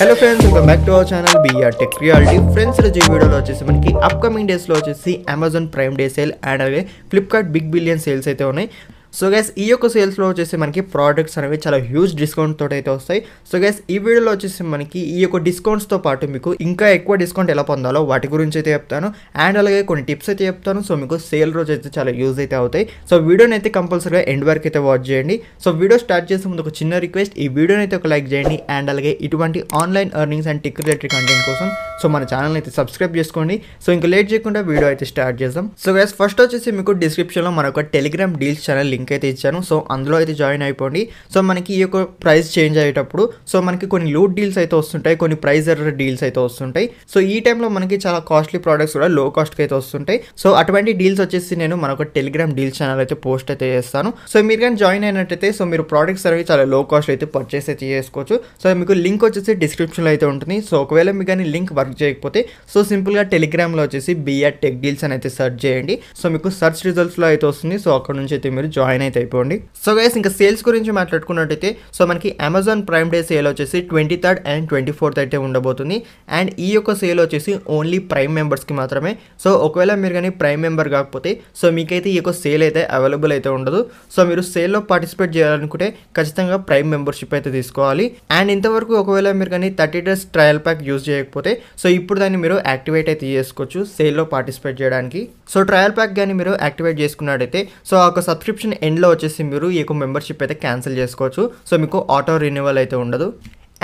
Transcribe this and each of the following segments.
hello friends welcome back to our channel BR tech reality friends రోజు ఈ వీడియోలో వచ్చేసి మనకి అప్కమింగ్ డేస్లో వచ్చేసి Amazon prime day sale and అవే ఫ్లిప్కార్ట్ బిగ్ బిలియన్ సేల్స్ అయితే ఉన్నాయి సో గైస్ ఈ యొక్క సేల్స్లో వచ్చేసి మనకి ప్రోడక్ట్స్ అనేవి చాలా హ్యూజ్ డిస్కౌంట్ తోటి అయితే వస్తాయి సో గైస్ ఈ వీడియోలో వచ్చేసి మనకి ఈ యొక్క డిస్కౌంట్స్తో పాటు మీకు ఇంకా ఎక్కువ డిస్కౌంట్ ఎలా పొందాలో వాటి గురించి అయితే చెప్తాను అండ్ అలాగే కొన్ని టిప్స్ అయితే చెప్తాను సో మీకు సేల్ రోజు అయితే చాలా యూజ్ అయితే అవుతాయి సో వీడియోని అయితే కంపల్సరీగా ఎండ్ వరకు అయితే వాచ్ చేయండి సో వీడియో స్టార్ట్ చేసే ముందు ఒక చిన్న రిక్వెస్ట్ ఈ వీడియోని అయితే ఒక లైక్ చేయండి అండ్ అలాగే ఇటువంటి online earnings and tick related content కోసం సో మన ఛానల్ అయితే సబ్స్క్రైబ్ చేసుకోండి సో ఇంకా లేట్ చేయకుండా వీడియో అయితే స్టార్ట్ చేద్దాం సో గైస్ ఫస్ట్ వచ్చేసి మీకు డిస్క్రిప్షన్లో మన ఒక telegram deals channel link link అయితే ఇచ్చాను సో అందులో అయితే జాయిన్ అయిపోండి సో మనకి ఈ యొక్క ప్రైస్ చేంజ్ అయ్యేటప్పుడు సో మనకి కొన్ని లూట్ డీల్స్ అయితే వస్తుంటాయి కొన్ని ప్రైజ్ ఎర్ర డీల్స్ అయితే వస్తుంటాయి సో ఈ టైంలో మనకి చాలా కాస్ట్లీ ప్రోడక్ట్స్ కూడా లో కాస్ట్కి అయితే వస్తుంటాయి సో అటువంటి డీల్స్ వచ్చేసి నేను మనకు టెలిగ్రామ్ డీల్ ఛానల్ అయితే పోస్ట్ అయితే చేస్తాను సో మీరు కానీ జాయిన్ అయినట్టయితే సో మీరు ప్రోడక్ట్స్ అనేవి చాలా లో కాస్ట్ అయితే పర్చేస్ అయితే చేసుకోవచ్చు సో మీకు లింక్ వచ్చేసి డిస్క్రిప్షన్లో అయితే ఉంటుంది సో ఒకవేళ మీకు కానీ లింక్ వర్క్ చేయకపోతే సో సింపుల్గా టెలిగ్రామ్లో వచ్చేసి బిఆర్ టెక్ డీల్స్ అని అయితే సెర్చ్ చేయండి సో మీకు సెర్చ్ రిజల్ట్స్లో అయితే వస్తుంది సో అక్కడ నుంచి అయితే మీరు జాయిన్ జాయిన్ అయితే అయిపోండి సో గైస్ ఇంకా సేల్స్ గురించి మాట్లాడుకున్నట్టయితే సో మనకి అమెజాన్ ప్రైమ్ డే సేల్ వచ్చేసి twenty third and twenty fourth అయితే ఉండబోతుంది అండ్ ఈ యొక్క సేల్ వచ్చేసి ఓన్లీ ప్రైమ్ మెంబర్స్కి మాత్రమే సో ఒకవేళ మీరు కానీ ప్రైమ్ మెంబర్ కాకపోతే సో మీకైతే ఈ యొక్క సేల్ అయితే అవైలబుల్ అయితే ఉండదు సో మీరు సేల్లో పార్టిసిపేట్ చేయాలనుకుంటే ఖచ్చితంగా ప్రైమ్ మెంబర్షిప్ అయితే తీసుకోవాలి అండ్ ఇంతవరకు ఒకవేళ మీరు కానీ thirty days trial pack use చేయకపోతే సో ఇప్పుడు దాన్ని మీరు యాక్టివేట్ అయితే చేసుకోవచ్చు సేల్లో పార్టిసిపేట్ చేయడానికి సో ట్రయల్ ప్యాక్ కానీ మీరు యాక్టివేట్ చేసుకున్నట్టయితే సో ఆ ఒక సబ్స్క్రిప్షన్ ఎండ్లో వచ్చేసి మీరు ఈ యొక్క మెంబర్షిప్ అయితే క్యాన్సిల్ చేసుకోవచ్చు సో మీకు ఆటో రెన్యువల్ అయితే ఉండదు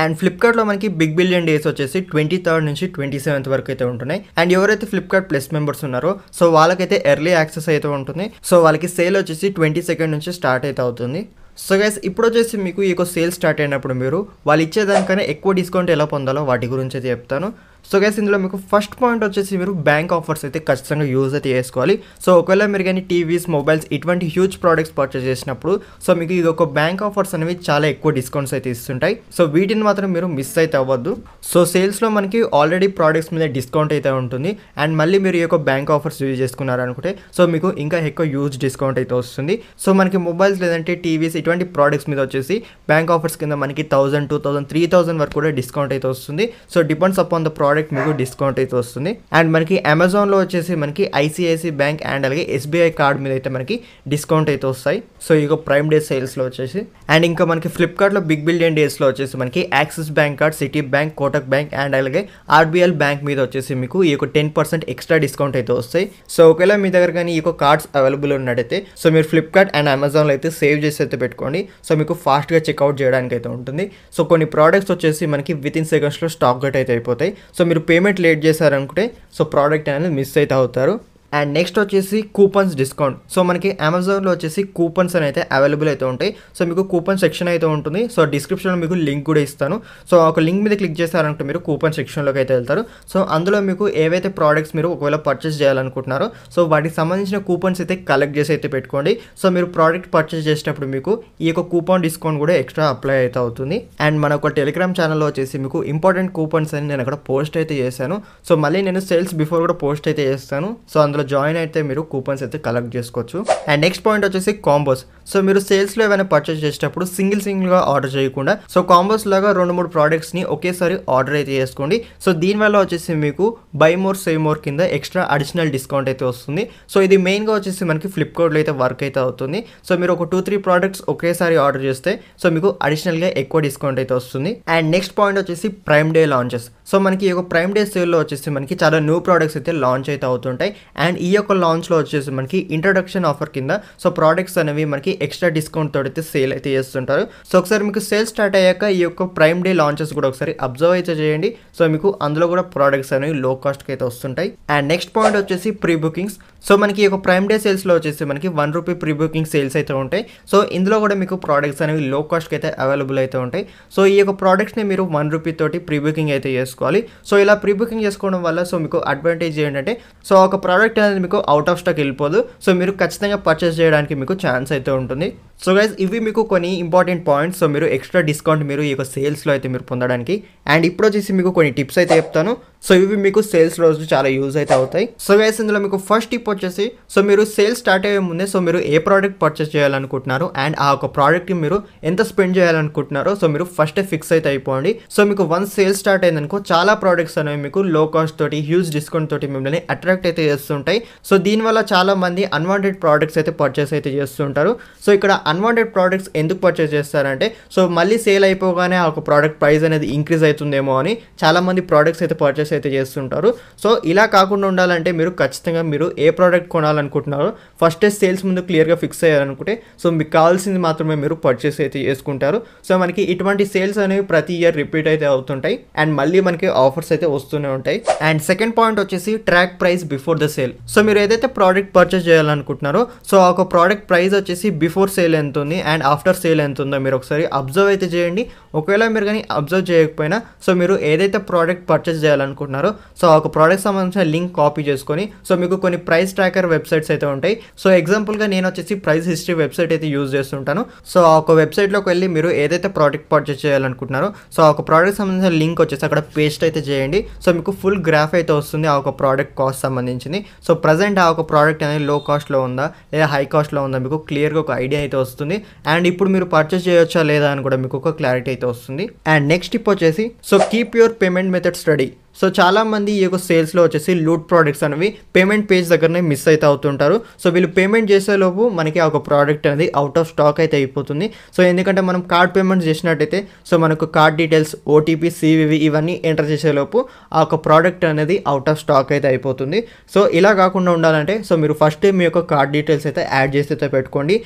అండ్ ఫ్లిప్కార్ట్లో మనకి బిగ్ బిలియన్ డేస్ వచ్చేసి ట్వంటీ థర్డ్ నుంచి ట్వంటీ సెవెంత్ వరకు అయితే ఉంటున్నాయి అండ్ ఎవరైతే ఫ్లిప్కార్ట్ ప్లస్ మెంబర్స్ ఉన్నారో సో వాళ్ళకైతే ఎర్లీ యాక్సెస్ అయితే ఉంటుంది సో వాళ్ళకి సేల్ వచ్చేసి ట్వంటీ సెకండ్ నుంచి స్టార్ట్ అయితే అవుతుంది సో గైస్ ఇప్పుడు వచ్చేసి మీకు ఈ యొక్క సేల్ స్టార్ట్ అయినప్పుడు మీరు వాళ్ళు ఇచ్చేదానికైనా ఎక్కువ డిస్కౌంట్ ఎలా పొందాలో వాటి గురించి అయితే చెప్తాను సో గైస్ ఇందులో మీకు ఫస్ట్ పాయింట్ వచ్చేసి మీరు బ్యాంక్ ఆఫర్స్ అయితే ఖచ్చితంగా యూజ్ అయితే చేసుకోవాలి సో ఒకవేళ మీరు కానీ టీవీస్ మొబైల్స్ ఇటువంటి హ్యూజ్ ప్రోడక్ట్స్ పర్చేస్ చేసినప్పుడు సో మీకు ఇది ఒక బ్యాంక్ ఆఫర్స్ అనేవి చాలా ఎక్కువ డిస్కౌంట్స్ అయితే ఇస్తుంటాయి సో వీటిని మాత్రం మీరు మిస్ అయితే అవ్వద్దు సో సేల్స్లో మనకి ఆల్రెడీ ప్రోడక్ట్స్ మీద డిస్కౌంట్ అయితే ఉంటుంది అండ్ మళ్ళీ మీరు ఈ యొక్క బ్యాంక్ ఆఫర్స్ యూజ్ చేసుకున్నారనుకుంటే సో మీకు ఇంకా ఎక్కువ యూజ్ డిస్కౌంట్ అయితే వస్తుంది సో మనకి మొబైల్స్ లేదంటే టీవీస్ ఇటువంటి ప్రోడక్ట్స్ మీద వచ్చేసి బ్యాంక్ ఆఫర్స్ కింద మనకి thousand two thousand three thousand వరకు కూడా డిస్కౌంట్ అయితే వస్తుంది so depends upon the product product మీకు డిస్కౌంట్ అయితే వస్తుంది అండ్ మనకి అమెజాన్లో వచ్చేసి మనకి ఐసిఐసిఐ బ్యాంక్ అండ్ అలాగే ఎస్బీఐ కార్డ్ మీద అయితే మనకి డిస్కౌంట్ అయితే వస్తాయి సో ఇక ప్రైమ్ డే సేల్స్లో వచ్చేసి అండ్ ఇంకా మనకి ఫ్లిప్కార్ట్లో బిగ్ బిలియన్ డేస్లో వచ్చేసి మనకి Axis bank card Citi bank Kotak bank and అలాగే ఆర్బీఎల్ బ్యాంక్ మీద వచ్చేసి మీకు ఈ యొక్క టెన్ పర్సెంట్ ఎక్స్ట్రా డిస్కౌంట్ అయితే వస్తాయి సో ఒకవేళ మీ దగ్గర కానీ ఈ యొక్క కార్డ్స్ అవైలబుల్ ఉన్నట్టయితే సో మీరు ఫ్లిప్కార్ట్ అండ్ అమెజాన్లో అయితే సేవ్ చేసి అయితే పెట్టుకోండి సో మీకు ఫాస్ట్గా చెక్అవుట్ చేయడానికి అయితే ఉంటుంది సో కొన్ని ప్రోడక్ట్స్ వచ్చేసి మనకి విత్ ఇన్ సెకండ్స్లో స్టాక్ గట్ అయితే అయిపోతాయి సో మీరు పేమెంట్ లేట్ చేశారనుకుంటే సో ప్రోడక్ట్ అనేది మిస్ అయితే అవుతారు అండ్ నెక్స్ట్ వచ్చేసి కూపన్స్ డిస్కౌంట్ సో మనకి అమెజాన్లో వచ్చేసి కూపన్స్ అని అయితే అవైలబుల్ అయితే ఉంటాయి సో మీకు కూపన్ సెక్షన్ అయితే ఉంటుంది సో డిస్క్రిప్షన్లో మీకు లింక్ కూడా ఇస్తాను సో ఒక లింక్ మీద క్లిక్ చేస్తారంటే మీరు కూపన్ సెక్షన్లోకి అయితే వెళ్తారు సో అందులో మీకు ఏవైతే ప్రోడక్ట్స్ మీరు ఒకవేళ పర్చేస్ చేయాలనుకుంటున్నారో సో వాటికి సంబంధించిన కూపన్స్ అయితే కలెక్ట్ చేసి అయితే పెట్టుకోండి సో మీరు ప్రోడక్ట్ పర్చేస్ చేసినప్పుడు మీకు ఈ యొక్క కూపన్ డిస్కౌంట్ కూడా ఎక్స్ట్రా అప్లై అయితే అవుతుంది అండ్ మన ఒక టెలిగ్రామ్ ఛానల్లో వచ్చేసి మీకు ఇంపార్టెంట్ కూపన్స్ అని నేను అక్కడ పోస్ట్ అయితే చేశాను సో మళ్ళీ నేను సేల్స్ బిఫోర్ కూడా పోస్ట్ అయితే చేస్తాను సో అందులో దాంట్లో జాయిన్ అయితే మీరు కూపన్స్ అయితే కలెక్ట్ చేసుకోవచ్చు అండ్ నెక్స్ట్ పాయింట్ వచ్చేసి కాంబోస్ సో మీరు సేల్స్లో ఏమైనా పర్చేస్ చేసేటప్పుడు సింగిల్ సింగిల్గా ఆర్డర్ చేయకుండా సో కాంబోస్ లాగా రెండు మూడు ప్రోడక్ట్స్ని ఒకేసారి ఆర్డర్ అయితే చేసుకోండి సో దీనివల్ల వచ్చేసి మీకు బై మోర్ సేవ్ మోర్ కింద ఎక్స్ట్రా అడిషనల్ డిస్కౌంట్ అయితే వస్తుంది సో ఇది మెయిన్గా వచ్చేసి మనకి ఫ్లిప్కార్ట్లో అయితే వర్క్ అయితే అవుతుంది సో మీరు ఒక టూ త్రీ ప్రోడక్ట్స్ ఒకేసారి ఆర్డర్ చేస్తే సో మీకు అడిషనల్గా ఎక్కువ డిస్కౌంట్ అయితే వస్తుంది అండ్ నెక్స్ట్ పాయింట్ వచ్చేసి ప్రైమ్ డే లాంచెస్ సో మనకి ఒక ప్రైమ్ డే లో వచ్చేసి మనకి చాలా న్యూ ప్రోడక్ట్స్ అయితే లాంచ్ అయితే అవుతుంటాయి అండ్ ఈ యొక్క లాంచ్ లో వచ్చేసి మనకి ఇంట్రోడక్షన్ ఆఫర్ కింద సో ప్రాడక్ట్స్ అనేవి మనకి ఎక్stra డిస్కౌంట్ తోడితే సేల్ అయితే చేస్త ఉంటారు సో ఒకసారి మీకు సేల్ స్టార్ట్ అయ్యాక ఈ యొక్క ప్రైమ్ డే లాంచెస్ కూడా ఒకసారి అబ్జర్వ్ చేసు చేయండి సో మీకు అందులో కూడా ప్రాడక్ట్స్ అనేవి లో కాస్ట్ కి అయితే వస్తుంటాయి అండ్ నెక్స్ట్ పాయింట్ వచ్చేసి ప్రీ బుకింగ్స్ సో మనకి ఈ యొక్క ప్రైమ్ డే సేల్స్ లో వచ్చేసి మనకి 1 రూపాయి ప్రీ బుకింగ్ సేల్స్ అయితే ఉంటాయి సో ఇందులో కూడా మీకు ప్రాడక్ట్స్ అనేవి లో కాస్ట్ కి అయితే అవైలబుల్ అయితే ఉంటాయి సో ఈ యొక్క ప్రాడక్ట్స్ నే మీరు 1 రూపాయి తోటి ప్రీ బుకింగ్ అయితే చేసుకోవాలి సో ఇలా ప్రీ బుకింగ్ చేసుకోవడం వల్ల సో మీకు అడ్వాంటేజ్ ఏంటంటే సో ఒక ప్రాడక్ట్ అనేది మీకు అవుట్ ఆఫ్ స్టాక్ వెళ్ళిపోదు సో మీరు ఖచ్చితంగా పర్చేస్ చేయడానికి మీకు ఛాన్స్ అయితే ఉంటుంది సో గైజ్ ఇవి మీకు కొన్ని ఇంపార్టెంట్ పాయింట్స్ సో మీరు ఎక్స్ట్రా డిస్కౌంట్ మీరు ఈ యొక్క సేల్స్లో అయితే మీరు పొందడానికి అండ్ ఇప్పుడు వచ్చేసి మీకు కొన్ని టిప్స్ అయితే చెప్తాను సో ఇవి మీకు సేల్స్ రోజు చాలా యూజ్ అయితే అవుతాయి సో వేస్ ఇందులో మీకు ఫస్ట్ టిప్ వచ్చేసి సో మీరు సేల్స్ స్టార్ట్ అయ్యే ముందే సో మీరు ఏ ప్రోడక్ట్ పర్చేస్ చేయాలనుకుంటున్నారు అండ్ ఆ ఒక ప్రోడక్ట్ మీరు ఎంత స్పెండ్ చేయాలనుకుంటున్నారో సో మీరు ఫస్ట్ ఫిక్స్ అయితే అయిపోండి సో మీకు వన్ సేల్స్ స్టార్ట్ అయిందనుకో చాలా ప్రోడక్ట్స్ అనేవి మీకు లో కాస్ట్ తోటి హ్యూజ్ డిస్కౌంట్ తోటి మిమ్మల్ని అట్రాక్ట్ అయితే చేస్తుంటాయి సో దీనివల్ల చాలా మంది అన్వాంటెడ్ ప్రోడక్ట్స్ అయితే పర్చేస్ అయితే చేస్తుంటారు సో ఇక్కడ అన్వాంటెడ్ ప్రోడక్ట్స్ ఎందుకు పర్చేస్ చేస్తారంటే సో మళ్ళీ సేల్ అయిపోగానే ఆ ఒక ప్రోడక్ట్ ప్రైస్ అనేది ఇంక్రీజ్ అవుతుందేమో అని చాలా మంది ప్రోడక్ట్స్ అయితే పర్చేస్ వీడియోస్ అయితే చేస్తుంటారు సో ఇలా కాకుండా ఉండాలంటే మీరు ఖచ్చితంగా మీరు ఏ ప్రోడక్ట్ కొనాలనుకుంటున్నారో ఫస్ట్ సేల్స్ ముందు క్లియర్గా ఫిక్స్ అయ్యారనుకుంటే సో మీకు కావాల్సింది మాత్రమే మీరు పర్చేస్ అయితే చేసుకుంటారు సో మనకి ఇటువంటి సేల్స్ అనేవి ప్రతి ఇయర్ రిపీట్ అయితే అవుతుంటాయి అండ్ మళ్ళీ మనకి ఆఫర్స్ అయితే వస్తూనే ఉంటాయి అండ్ సెకండ్ పాయింట్ వచ్చేసి track price before the sale so మీరు ఏదైతే ప్రోడక్ట్ పర్చేస్ చేయాలనుకుంటున్నారో సో ఒక ప్రోడక్ట్ ప్రైస్ వచ్చేసి బిఫోర్ సేల్ ఎంత ఉంది అండ్ ఆఫ్టర్ సేల్ ఎంత ఉందో మీరు ఒకసారి అబ్జర్వ్ అయితే చేయండి ఒకవేళ మీరు కానీ అబ్జర్వ్ చేయకపోయినా సో మీరు ఏదైతే ప్రోడక్ట్ పర్చేస్ చేయాలనుకుంటున్నారు అనుకుంటున్నారు సో ఒక ప్రోడక్ట్ సంబంధించిన లింక్ కాపీ చేసుకొని సో మీకు కొన్ని ప్రైస్ ట్రాకర్ వెబ్సైట్స్ అయితే ఉంటాయి సో ఎగ్జాంపుల్గా నేను వచ్చేసి ప్రైస్ హిస్టరీ వెబ్సైట్ అయితే యూజ్ చేస్తుంటాను సో ఒక వెబ్సైట్లోకి వెళ్ళి మీరు ఏదైతే ప్రోడక్ట్ పర్చేస్ చేయాలనుకుంటున్నారో సో ఆ ఒక ప్రోడక్ట్ సంబంధించిన లింక్ వచ్చేసి అక్కడ పేస్ట్ అయితే చేయండి సో మీకు ఫుల్ గ్రాఫ్ అయితే వస్తుంది ఆ ఒక ప్రోడక్ట్ కాస్ట్ సంబంధించింది సో ప్రజెంట్ ఆ ఒక ప్రోడక్ట్ అనేది లో కాస్ట్లో ఉందా లేదా హై కాస్ట్లో ఉందా మీకు క్లియర్గా ఒక ఐడియా అయితే వస్తుంది అండ్ ఇప్పుడు మీరు పర్చేస్ చేయొచ్చా లేదా అని కూడా మీకు ఒక క్లారిటీ అయితే వస్తుంది అండ్ నెక్స్ట్ టిప్ వచ్చేసి so keep your payment method steady so చాలామంది ఈ యొక్క సేల్స్లో వచ్చేసి లూట్ ప్రోడక్ట్స్ అనేవి పేమెంట్ పేజ్ దగ్గరనే మిస్ అయితే అవుతుంటారు సో వీళ్ళు పేమెంట్ చేసేలోపు మనకి ఆ ఒక ప్రోడక్ట్ అనేది అవుట్ ఆఫ్ స్టాక్ అయితే అయిపోతుంది సో ఎందుకంటే మనం కార్డ్ పేమెంట్స్ చేసినట్టయితే సో మనకు కార్డ్ డీటెయిల్స్ ఓటీపీ సివివి ఇవన్నీ ఎంటర్ చేసేలోపు ఆ ఒక ప్రోడక్ట్ అనేది అవుట్ ఆఫ్ స్టాక్ అయితే అయిపోతుంది సో ఇలా కాకుండా ఉండాలంటే సో మీరు ఫస్ట్ మీ యొక్క కార్డ్ డీటెయిల్స్ అయితే యాడ్ చేసి అయితే పెట్టుకోండి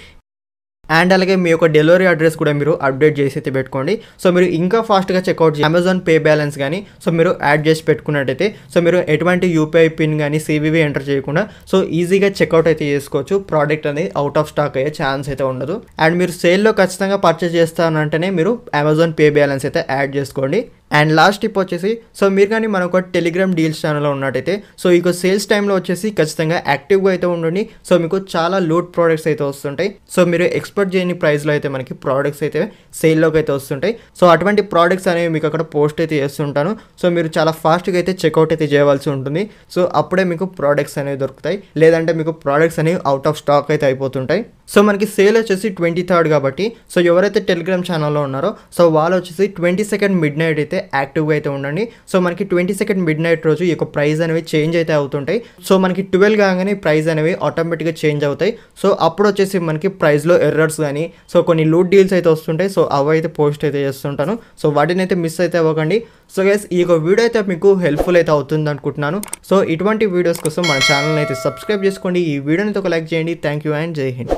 అండ్ అలాగే మీ యొక్క డెలివరీ అడ్రస్ కూడా మీరు అప్డేట్ చేసి అయితే పెట్టుకోండి సో మీరు ఇంకా ఫాస్ట్గా చెక్అవుట్ అమెజాన్ పే బ్యాలెన్స్ కానీ సో మీరు యాడ్ చేసి పెట్టుకున్నట్టయితే సో మీరు ఎటువంటి యూపీఐ పిన్ కానీ సివివి ఎంటర్ చేయకుండా సో ఈజీగా చెక్అవుట్ అయితే చేసుకోవచ్చు ప్రోడక్ట్ అనేది అవుట్ ఆఫ్ స్టాక్ అయ్యే ఛాన్స్ అయితే ఉండదు అండ్ మీరు సేల్లో ఖచ్చితంగా పర్చేస్ చేస్తానంటేనే మీరు అమెజాన్ పే బ్యాలెన్స్ అయితే యాడ్ చేసుకోండి అండ్ లాస్ట్ టిప్ వచ్చేసి సో మీరు కానీ మన ఒక టెలిగ్రామ్ డీల్స్ ఛానల్లో ఉన్నట్టయితే సో ఇక సేల్స్ టైంలో వచ్చేసి ఖచ్చితంగా యాక్టివ్గా అయితే ఉండండి సో మీకు చాలా లోడ్ ప్రోడక్ట్స్ అయితే వస్తుంటాయి సో మీరు ఎక్స్పెక్ట్ చేయని ప్రైస్లో అయితే మనకి ప్రోడక్ట్స్ అయితే సేల్లోకి అయితే వస్తుంటాయి సో అటువంటి ప్రోడక్ట్స్ అనేవి మీకు అక్కడ పోస్ట్ అయితే చేస్తుంటాను సో మీరు చాలా ఫాస్ట్గా అయితే చెక్అవుట్ అయితే చేయవలసి ఉంటుంది సో అప్పుడే మీకు ప్రోడక్ట్స్ అనేవి దొరుకుతాయి లేదంటే మీకు ప్రోడక్ట్స్ అనేవి అవుట్ ఆఫ్ స్టాక్ అయితే అయిపోతుంటాయి సో మనకి సేల్ వచ్చేసి ట్వంటీ థర్డ్ కాబట్టి సో ఎవరైతే టెలిగ్రామ్ ఛానల్లో ఉన్నారో సో వాళ్ళు వచ్చేసి ట్వంటీ సెకండ్ మిడ్ నైట్ అయితే యాక్టివ్గా అయితే ఉండండి సో మనకి ట్వంటీ సెకండ్ మిడ్ నైట్ రోజు ఈ యొక్క ప్రైజ్ అనేవి చేంజ్ అయితే అవుతుంటాయి సో మనకి ట్వెల్వ్ కాగానే ప్రైజ్ అనేవి ఆటోమేటిక్గా చేంజ్ అవుతాయి సో అప్పుడు వచ్చేసి మనకి ప్రైజ్లో ఎర్రర్స్ కానీ సో కొన్ని లూట్ డీల్స్ అయితే వస్తుంటాయి సో అవి అయితే పోస్ట్ అయితే చేస్తుంటాను సో వాటిని అయితే మిస్ అయితే అవ్వకండి సో గైస్ ఈ యొక్క వీడియో అయితే మీకు హెల్ప్ఫుల్ అయితే అవుతుంది అనుకుంటున్నాను సో ఇటువంటి వీడియోస్ కోసం మన ఛానల్ అయితే సబ్స్క్రైబ్ చేసుకోండి ఈ వీడియోని ఒక లైక్ చేయండి థ్యాంక్ యూ అండ్ జై హింద్